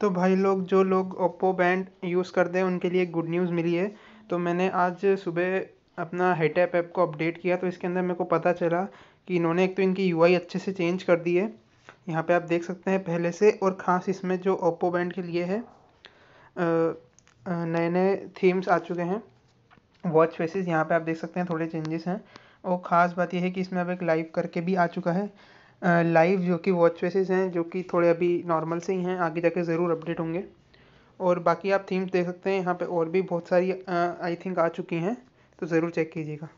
तो भाई लोग जो लोग ओप्पो बैंड यूज़ करते हैं उनके लिए गुड न्यूज़ मिली है तो मैंने आज सुबह अपना हेटैप ऐप को अपडेट किया तो इसके अंदर मेरे को पता चला कि इन्होंने एक तो इनकी यू अच्छे से चेंज कर दी है यहाँ पे आप देख सकते हैं पहले से और ख़ास इसमें जो ओप्पो बैंड के लिए है नए नए थीम्स आ चुके हैं वॉच फेसिस यहाँ पर आप देख सकते हैं थोड़े चेंजेस हैं और ख़ास बात यह है कि इसमें अब एक लाइव करके भी आ चुका है लाइव जो कि वॉच फेसेस हैं जो कि थोड़े अभी नॉर्मल से ही हैं आगे जाके ज़रूर अपडेट होंगे और बाकी आप थीम्स देख सकते हैं यहाँ पे और भी बहुत सारी आई थिंक आ चुकी हैं तो ज़रूर चेक कीजिएगा